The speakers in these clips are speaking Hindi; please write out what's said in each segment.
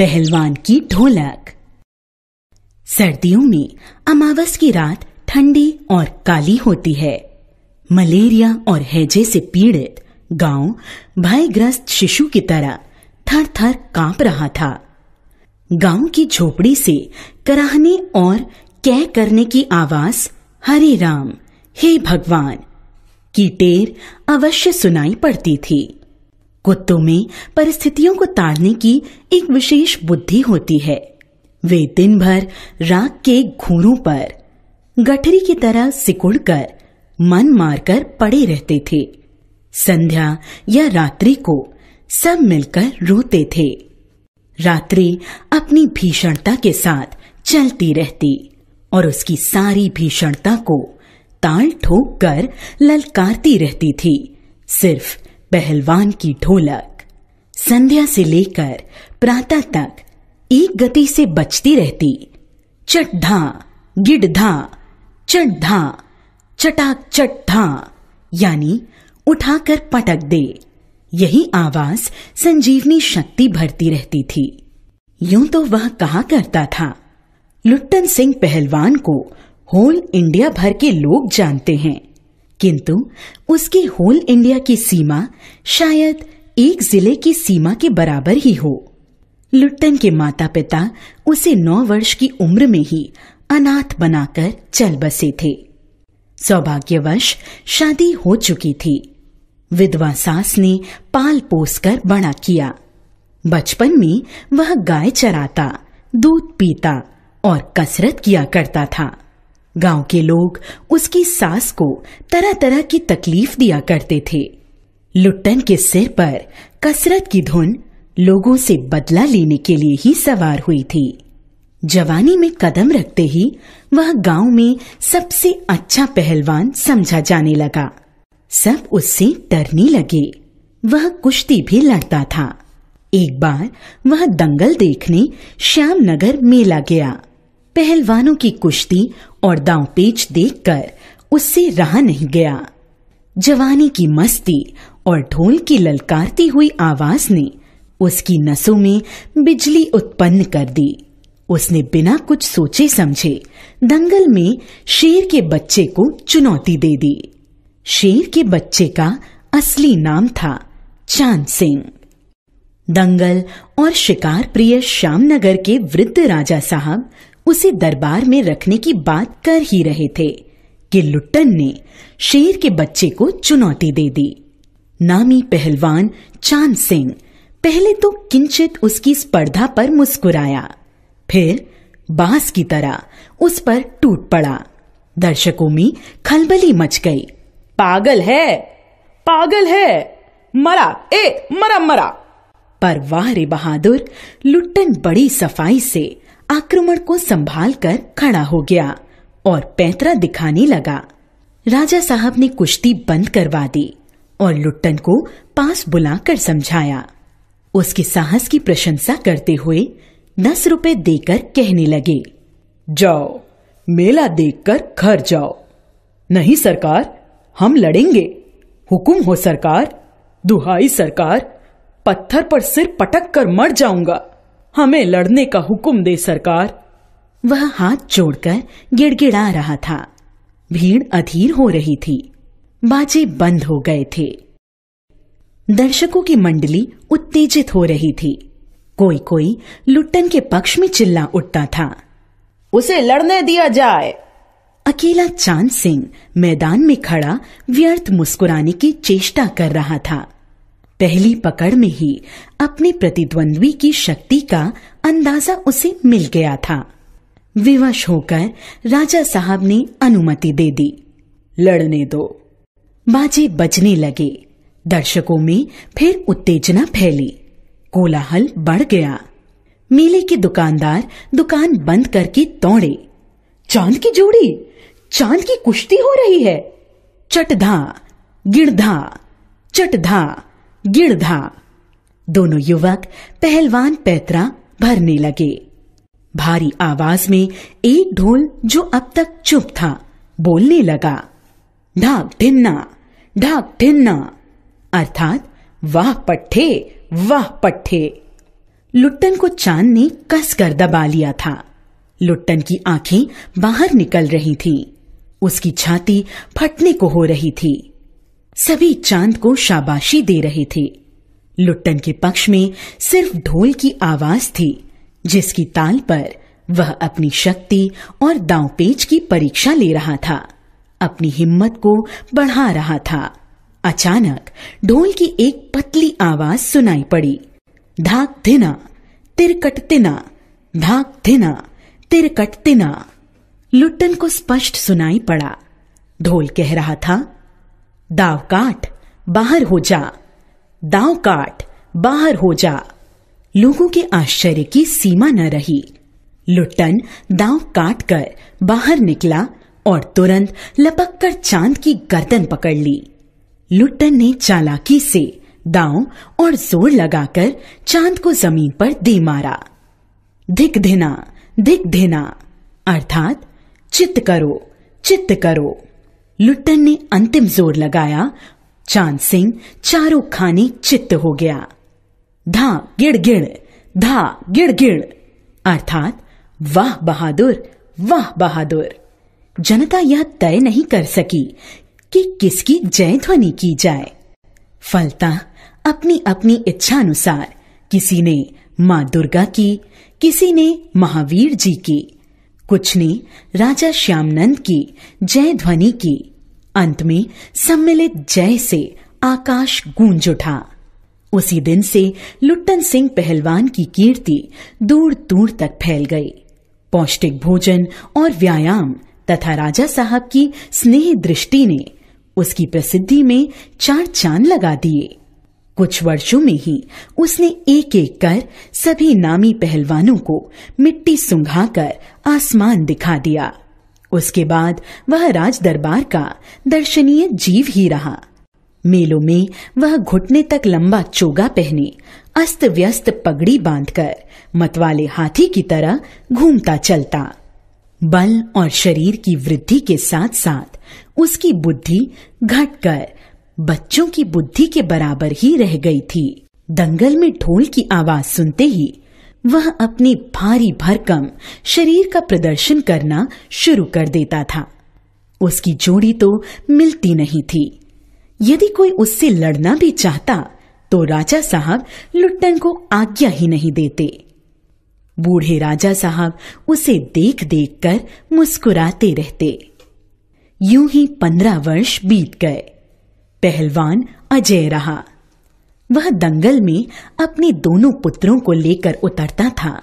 पहलवान की ढोलक सर्दियों में अमावस की रात ठंडी और काली होती है मलेरिया और हैजे से पीड़ित गांव भयग्रस्त शिशु की तरह थर थर कांप रहा था गांव की झोपड़ी से कराहने और कह करने की आवाज हरे राम हे भगवान की टेर अवश्य सुनाई पड़ती थी कुत्तों में परिस्थितियों को ताड़ने की एक विशेष बुद्धि होती है वे दिन भर राग के घूरों पर गठरी की तरह सिकुड़कर मन मारकर पड़े रहते थे संध्या या रात्रि को सब मिलकर रोते थे रात्रि अपनी भीषणता के साथ चलती रहती और उसकी सारी भीषणता को ताल ठोक कर ललकारती रहती थी सिर्फ पहलवान की ढोलक संध्या से लेकर प्रातः तक एक गति से बचती रहती धा चट धा चटाक चट धा यानी उठाकर पटक दे यही आवाज संजीवनी शक्ति भरती रहती थी यूं तो वह कहा करता था लुट्टन सिंह पहलवान को होल इंडिया भर के लोग जानते हैं किंतु उसकी होल इंडिया की सीमा शायद एक जिले की सीमा के बराबर ही हो लुट्टन के माता पिता उसे नौ वर्ष की उम्र में ही अनाथ बनाकर चल बसे थे सौभाग्यवश शादी हो चुकी थी विधवा सास ने पाल पोस कर बड़ा किया बचपन में वह गाय चराता दूध पीता और कसरत किया करता था गांव के लोग उसकी सास को तरह तरह की तकलीफ दिया करते थे लुट्टन के सिर पर कसरत की धुन लोगों से बदला लेने के लिए ही सवार हुई थी जवानी में कदम रखते ही वह गांव में सबसे अच्छा पहलवान समझा जाने लगा सब उससे डरने लगे वह कुश्ती भी लड़ता था एक बार वह दंगल देखने श्याम नगर मेला गया पहलवानों की कुश्ती और दांव पेच देखकर उससे रहा नहीं गया जवानी की मस्ती और ढोल की ललकारती हुई आवाज ने उसकी नसों में बिजली उत्पन्न कर दी उसने बिना कुछ सोचे समझे दंगल में शेर के बच्चे को चुनौती दे दी शेर के बच्चे का असली नाम था चांद सिंह दंगल और शिकार प्रिय श्यामनगर के वृद्ध राजा साहब उसे दरबार में रखने की बात कर ही रहे थे कि लुट्टन ने शेर के बच्चे को चुनौती दे दी नामी पहलवान चांद सिंह पहले तो किंचित उसकी स्पर्धा पर मुस्कुराया फिर बांस की तरह उस पर टूट पड़ा दर्शकों में खलबली मच गई पागल है पागल है मरा ए मरा मरा पर वाह रे बहादुर लुट्टन बड़ी सफाई से आक्रमण को संभाल कर खड़ा हो गया और पैतरा दिखाने लगा राजा साहब ने कुश्ती बंद करवा दी और लुट्टन को पास बुलाकर समझाया उसके साहस की प्रशंसा करते हुए दस रुपए देकर कहने लगे जाओ मेला देखकर घर जाओ नहीं सरकार हम लड़ेंगे हुकुम हो सरकार दुहाई सरकार पत्थर पर सिर पटक कर मर जाऊंगा हमें लड़ने का हुक्म दे सरकार वह हाथ जोड़कर गिड़गिड़ा रहा था भीड़ अधीर हो रही थी बाजे बंद हो गए थे दर्शकों की मंडली उत्तेजित हो रही थी कोई कोई लुट्टन के पक्ष में चिल्ला उठता था उसे लड़ने दिया जाए अकेला चांद सिंह मैदान में खड़ा व्यर्थ मुस्कुराने की चेष्टा कर रहा था पहली पकड़ में ही अपने प्रतिद्वंद्वी की शक्ति का अंदाजा उसे मिल गया था विवश होकर राजा साहब ने अनुमति दे दी लड़ने दो बाजे बजने लगे दर्शकों में फिर उत्तेजना फैली कोलाहल बढ़ गया मेले के दुकानदार दुकान बंद करके दौड़े चांद की जोड़ी चांद की कुश्ती हो रही है चटधा गिड़धा चटधा गिड़धा दोनों युवक पहलवान पैतरा भरने लगे भारी आवाज में एक ढोल जो अब तक चुप था बोलने लगा ढाक ढिन्ना ढाक ढिन्ना अर्थात वाह पट्टे वाह पट्टे लुट्टन को चांद ने कसकर दबा लिया था लुट्टन की आंखें बाहर निकल रही थी उसकी छाती फटने को हो रही थी सभी चांद को शाबाशी दे रहे थे लुट्टन के पक्ष में सिर्फ ढोल की आवाज थी जिसकी ताल पर वह अपनी शक्ति और दांवपेच की परीक्षा ले रहा था अपनी हिम्मत को बढ़ा रहा था अचानक ढोल की एक पतली आवाज सुनाई पड़ी धाक धिना तिरकट तिना धाक धिना तिरकट तिना लुट्टन को स्पष्ट सुनाई पड़ा ढोल कह रहा था दाव काट बाहर हो जा दाव काट बाहर हो जा लोगों के आश्चर्य की सीमा न रही लुट्टन दाव काट कर बाहर निकला और तुरंत लपक कर चांद की गर्दन पकड़ ली लुट्टन ने चालाकी से दाव और जोर लगाकर चांद को जमीन पर दे मारा धिक धिना धिक धिना अर्थात चित्त करो चित्त करो लुट्टन ने अंतिम जोर लगाया चांद सिंह चारों खाने चित्त हो गया धा गिड़ गिड़ धा गिड़ गिड़ अर्थात वाह बहादुर वाह बहादुर जनता यह तय नहीं कर सकी कि किसकी जय ध्वनि की जाए फलता अपनी अपनी इच्छा अनुसार किसी ने माँ दुर्गा की किसी ने महावीर जी की कुछ ने राजा श्यामनंद की जय ध्वनि की अंत में सम्मिलित जय से आकाश गूंज उठा उसी दिन से लुट्टन सिंह पहलवान की कीर्ति दूर दूर तक फैल गई पौष्टिक भोजन और व्यायाम तथा राजा साहब की स्नेह दृष्टि ने उसकी प्रसिद्धि में चार चांद लगा दिए कुछ वर्षों में ही उसने एक एक कर सभी नामी पहलवानों को मिट्टी सुंघाकर आसमान दिखा दिया उसके बाद वह राज दरबार का दर्शनीय जीव ही रहा मेलों में वह घुटने तक लंबा चोगा पहने अस्त व्यस्त पगड़ी बांधकर मतवाले हाथी की तरह घूमता चलता बल और शरीर की वृद्धि के साथ साथ उसकी बुद्धि घटकर बच्चों की बुद्धि के बराबर ही रह गई थी दंगल में ढोल की आवाज सुनते ही वह अपनी भारी भरकम शरीर का प्रदर्शन करना शुरू कर देता था उसकी जोड़ी तो मिलती नहीं थी यदि कोई उससे लड़ना भी चाहता तो राजा साहब लुट्टन को आज्ञा ही नहीं देते बूढ़े राजा साहब उसे देख देख कर मुस्कुराते रहते यूं ही पंद्रह वर्ष बीत गए पहलवान अजय रहा वह दंगल में अपने दोनों पुत्रों को लेकर उतरता था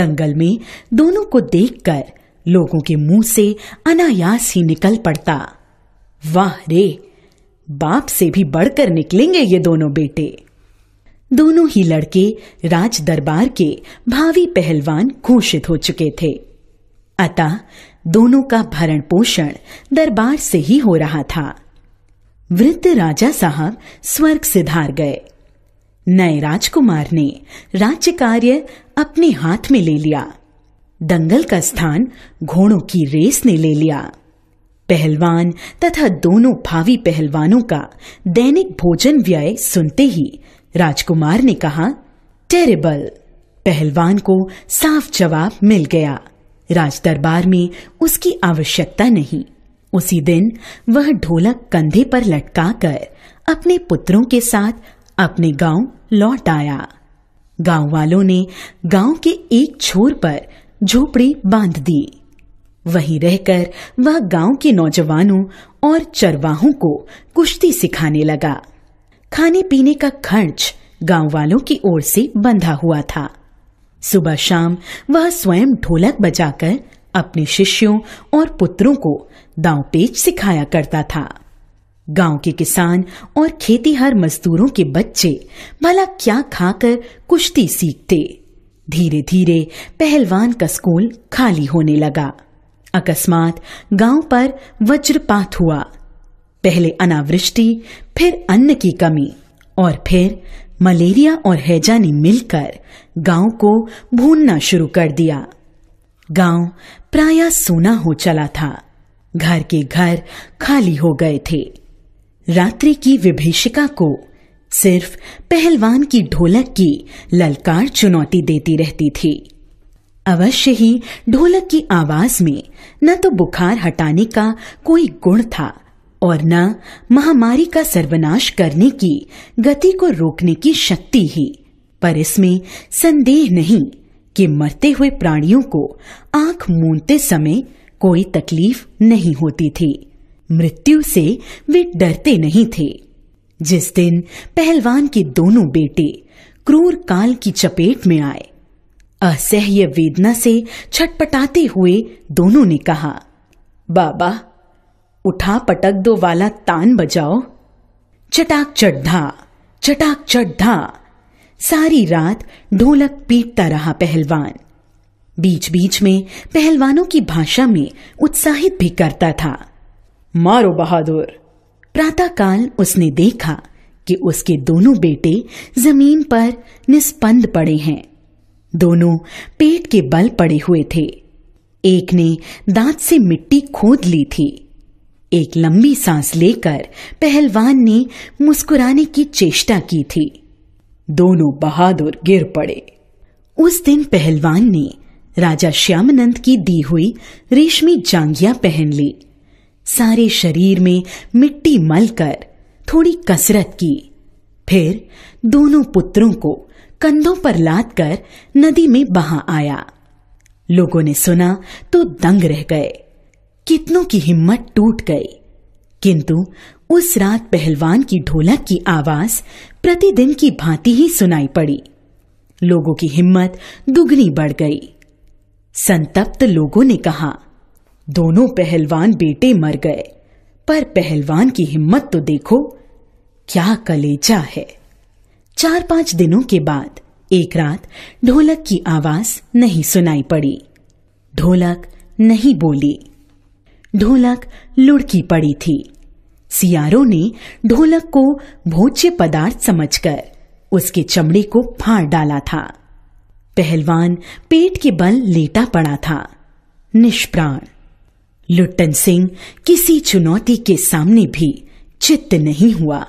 दंगल में दोनों को देखकर लोगों के मुंह से अनायास ही निकल पड़ता वाह रे बाप से भी बढ़कर निकलेंगे ये दोनों बेटे दोनों ही लड़के राज दरबार के भावी पहलवान घोषित हो चुके थे अतः दोनों का भरण पोषण दरबार से ही हो रहा था वृद्ध राजा साहब स्वर्ग सिधार गए नए राजकुमार ने राज्य कार्य अपने हाथ में ले लिया दंगल का स्थान घोड़ों की रेस ने ले लिया पहलवान तथा दोनों भावी पहलवानों का दैनिक भोजन व्यय सुनते ही राजकुमार ने कहा टेरेबल पहलवान को साफ जवाब मिल गया राज दरबार में उसकी आवश्यकता नहीं उसी दिन वह ढोलक कंधे पर लटकाकर अपने पुत्रों के साथ अपने गांव लौट आया गांव वालों ने गांव के एक छोर पर झोपड़ी बांध दी वहीं रहकर वह गांव के नौजवानों और चरवाहों को कुश्ती सिखाने लगा खाने पीने का खर्च गांव वालों की ओर से बंधा हुआ था सुबह शाम वह स्वयं ढोलक बजाकर अपने शिष्यों और पुत्रों को दांव पेच सिखाया करता था गांव के किसान और खेतीहर मजदूरों के बच्चे भला क्या खाकर कुश्ती सीखते धीरे धीरे पहलवान का स्कूल खाली होने लगा अकस्मात गांव पर वज्रपात हुआ पहले अनावृष्टि फिर अन्न की कमी और फिर मलेरिया और हैजा ने मिलकर गांव को भूनना शुरू कर दिया गांव प्राय सोना हो चला था घर के घर खाली हो गए थे रात्रि की विभीषिका को सिर्फ पहलवान की ढोलक की ललकार चुनौती देती रहती थी अवश्य ही ढोलक की आवाज में न तो बुखार हटाने का कोई गुण था और न महामारी का सर्वनाश करने की गति को रोकने की शक्ति ही पर इसमें संदेह नहीं कि मरते हुए प्राणियों को आंख मूंदते समय कोई तकलीफ नहीं होती थी मृत्यु से वे डरते नहीं थे जिस दिन पहलवान के दोनों बेटे क्रूर काल की चपेट में आए असह्य वेदना से छटपटाते हुए दोनों ने कहा बाबा उठा पटक दो वाला तान बजाओ चटाक चढ़ा चटाक चढ़ा सारी रात ढोलक पीटता रहा पहलवान बीच बीच में पहलवानों की भाषा में उत्साहित भी करता था मारो बहादुर प्रातःकाल उसने देखा कि उसके दोनों बेटे जमीन पर निस्पंद पड़े हैं दोनों पेट के बल पड़े हुए थे एक ने दांत से मिट्टी खोद ली थी एक लंबी सांस लेकर पहलवान ने मुस्कुराने की चेष्टा की थी दोनों बहादुर गिर पड़े उस दिन पहलवान ने राजा श्यामनंद की दी हुई रेशमी जांगिया पहन ली सारे शरीर में मिट्टी मलकर थोड़ी कसरत की फिर दोनों पुत्रों को कंधों पर लाद कर नदी में बहा आया लोगों ने सुना तो दंग रह गए कितनों की हिम्मत टूट गई किंतु उस रात पहलवान की ढोलक की आवाज प्रतिदिन की भांति ही सुनाई पड़ी लोगों की हिम्मत दुगनी बढ़ गई संतप्त लोगों ने कहा दोनों पहलवान बेटे मर गए पर पहलवान की हिम्मत तो देखो क्या कलेजा है चार पांच दिनों के बाद एक रात ढोलक की आवाज नहीं सुनाई पड़ी ढोलक नहीं बोली ढोलक लुढ़की पड़ी थी सियारों ने ढोलक को भोज्य पदार्थ समझकर उसके चमड़े को फाड़ डाला था पहलवान पेट के बल लेटा पड़ा था निष्प्राण लुट्टन सिंह किसी चुनौती के सामने भी चित्त नहीं हुआ